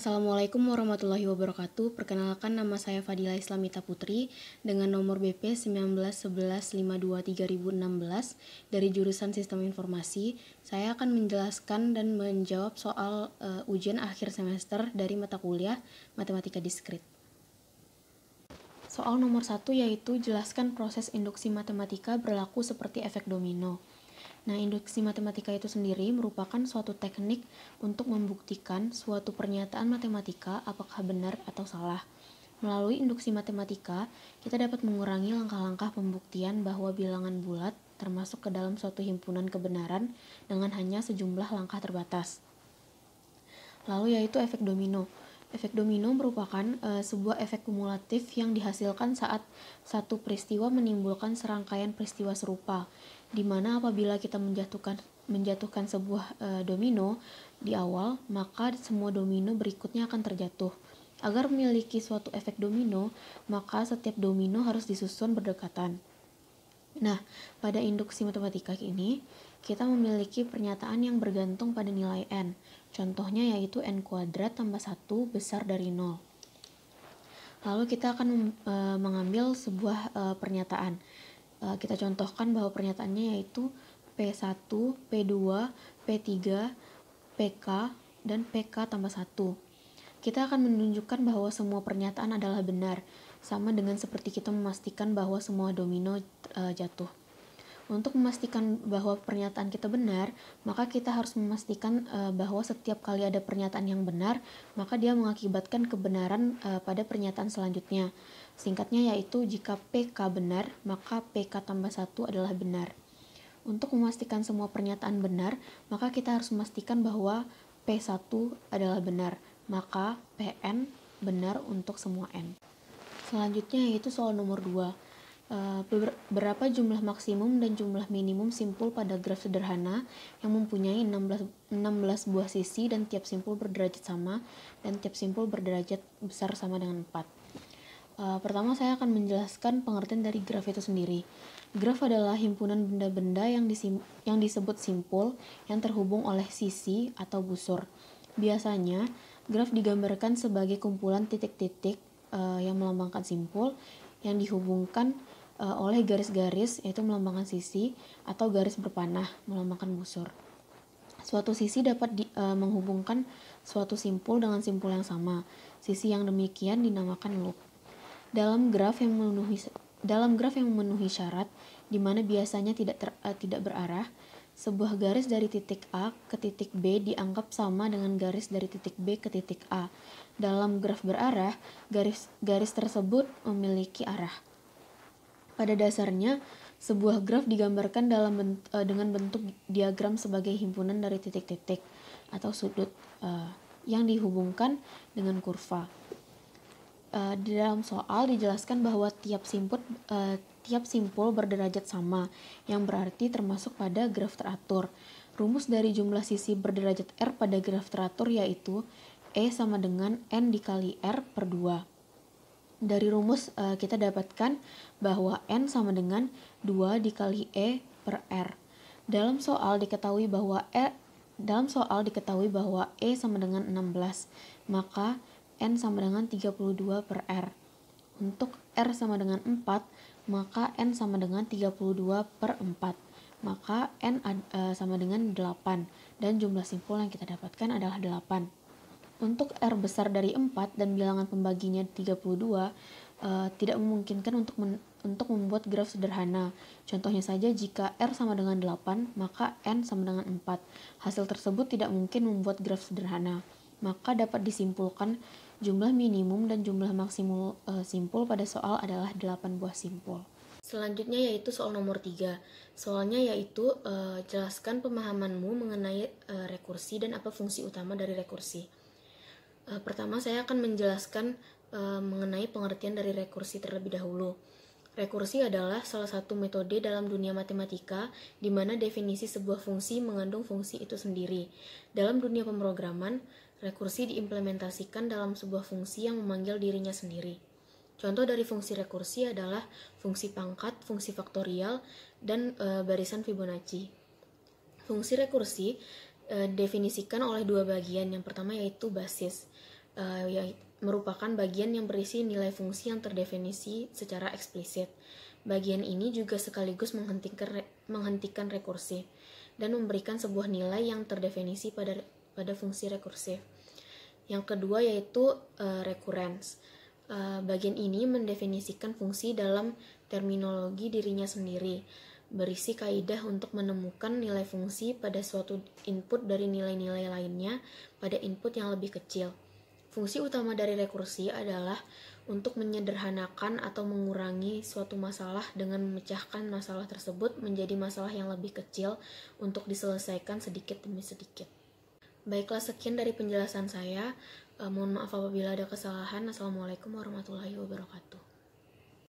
Assalamualaikum warahmatullahi wabarakatuh. Perkenalkan nama saya Fadila Islamita Putri dengan nomor BP 19115232016 dari jurusan Sistem Informasi. Saya akan menjelaskan dan menjawab soal uh, ujian akhir semester dari mata kuliah Matematika Diskrit. Soal nomor satu yaitu jelaskan proses induksi matematika berlaku seperti efek domino. Nah, induksi matematika itu sendiri merupakan suatu teknik untuk membuktikan suatu pernyataan matematika apakah benar atau salah. Melalui induksi matematika, kita dapat mengurangi langkah-langkah pembuktian bahwa bilangan bulat termasuk ke dalam suatu himpunan kebenaran dengan hanya sejumlah langkah terbatas. Lalu yaitu efek domino. Efek domino merupakan e, sebuah efek kumulatif yang dihasilkan saat satu peristiwa menimbulkan serangkaian peristiwa serupa, di mana apabila kita menjatuhkan menjatuhkan sebuah e, domino di awal, maka semua domino berikutnya akan terjatuh. Agar memiliki suatu efek domino, maka setiap domino harus disusun berdekatan. Nah, pada induksi matematika ini, kita memiliki pernyataan yang bergantung pada nilai n. Contohnya yaitu n kuadrat tambah 1 besar dari 0. Lalu kita akan e, mengambil sebuah e, pernyataan. E, kita contohkan bahwa pernyataannya yaitu P1, P2, P3, PK, dan PK tambah 1. Kita akan menunjukkan bahwa semua pernyataan adalah benar, sama dengan seperti kita memastikan bahwa semua domino jatuh. Untuk memastikan bahwa pernyataan kita benar, maka kita harus memastikan uh, bahwa setiap kali ada pernyataan yang benar, maka dia mengakibatkan kebenaran uh, pada pernyataan selanjutnya. Singkatnya yaitu jika PK benar, maka PK tambah 1 adalah benar. Untuk memastikan semua pernyataan benar, maka kita harus memastikan bahwa P1 adalah benar, maka PN benar untuk semua N. Selanjutnya yaitu soal nomor 2. Eh, berapa jumlah maksimum dan jumlah minimum simpul pada graf sederhana yang mempunyai 16, 16 buah sisi dan tiap simpul berderajat sama dan tiap simpul berderajat besar sama dengan 4. Eh, pertama saya akan menjelaskan pengertian dari graf itu sendiri. Graf adalah himpunan benda-benda yang, yang disebut simpul yang terhubung oleh sisi atau busur. Biasanya, graf digambarkan sebagai kumpulan titik-titik eh, yang melambangkan simpul yang dihubungkan Eh, oleh garis-garis yaitu melambangkan sisi atau garis berpanah melambangkan busur. Suatu sisi dapat di, e, menghubungkan suatu simpul dengan simpul yang sama. Sisi yang demikian dinamakan loop. Dalam graf yang memenuhi dalam graf yang memenuhi syarat di mana biasanya tidak ter, e, tidak berarah, sebuah garis dari titik A ke titik B dianggap sama dengan garis dari titik B ke titik A. Dalam graf berarah, garis garis tersebut memiliki arah. Pada dasarnya, sebuah graf digambarkan dalam bent eh, dengan bentuk diagram sebagai himpunan dari titik-titik atau sudut uh, yang dihubungkan dengan kurva. Uh, di dalam soal dijelaskan bahwa tiap simpul uh, tiap simpul berderajat sama, yang berarti termasuk pada graf teratur. Rumus dari jumlah sisi berderajat R pada graf teratur yaitu E sama dengan N dikali R per 2. Dari rumus uh, kita dapatkan bahwa N sama dengan 2 dikali E per R. Dalam soal diketahui bahwa E dalam soal diketahui bahwa E sama dengan 16, maka N sama dengan 32 per R. Untuk R sama dengan 4, maka N sama dengan 32 per 4 maka n ad, eh, sama dengan 8 dan jumlah simpul yang kita dapatkan adalah 8. Untuk R besar dari 4 dan bilangan pembaginya 32, Uh, eh, tidak memungkinkan untuk men untuk membuat graf sederhana. Contohnya saja jika R sama dengan 8, maka N sama dengan 4. Hasil tersebut tidak mungkin membuat graf sederhana. Maka dapat disimpulkan jumlah minimum dan jumlah maksimum uh, simpul pada soal adalah 8 buah simpul. Selanjutnya yaitu soal nomor 3. Soalnya yaitu uh, jelaskan pemahamanmu mengenai rekursi dan apa fungsi utama dari rekursi. Eh, pertama saya akan menjelaskan uh, mengenai pengertian dari rekursi terlebih dahulu. Rekursi adalah salah satu metode dalam dunia matematika di mana definisi sebuah fungsi mengandung fungsi itu sendiri. Dalam dunia pemrograman, rekursi diimplementasikan dalam sebuah fungsi yang memanggil dirinya sendiri. Contoh dari fungsi rekursi adalah fungsi pangkat, fungsi faktorial, dan e, barisan Fibonacci. Fungsi rekursi didefinisikan eh, oleh dua bagian. Yang pertama yaitu basis, uh, eh, yang merupakan bagian yang berisi nilai fungsi yang terdefinisi secara eksplisit. Bagian ini juga sekaligus menghentikan, menghentikan rekursi dan memberikan sebuah nilai yang terdefinisi pada pada fungsi rekursif. Yang kedua yaitu uh, eh, recurrence. Uh, bagian ini mendefinisikan fungsi dalam terminologi dirinya sendiri berisi kaidah untuk menemukan nilai fungsi pada suatu input dari nilai-nilai lainnya pada input yang lebih kecil. Fungsi utama dari rekursi adalah untuk menyederhanakan atau mengurangi suatu masalah dengan memecahkan masalah tersebut menjadi masalah yang lebih kecil untuk diselesaikan sedikit demi sedikit. Baiklah sekian dari penjelasan saya. Eh, mohon maaf apabila ada kesalahan. Assalamualaikum warahmatullahi wabarakatuh.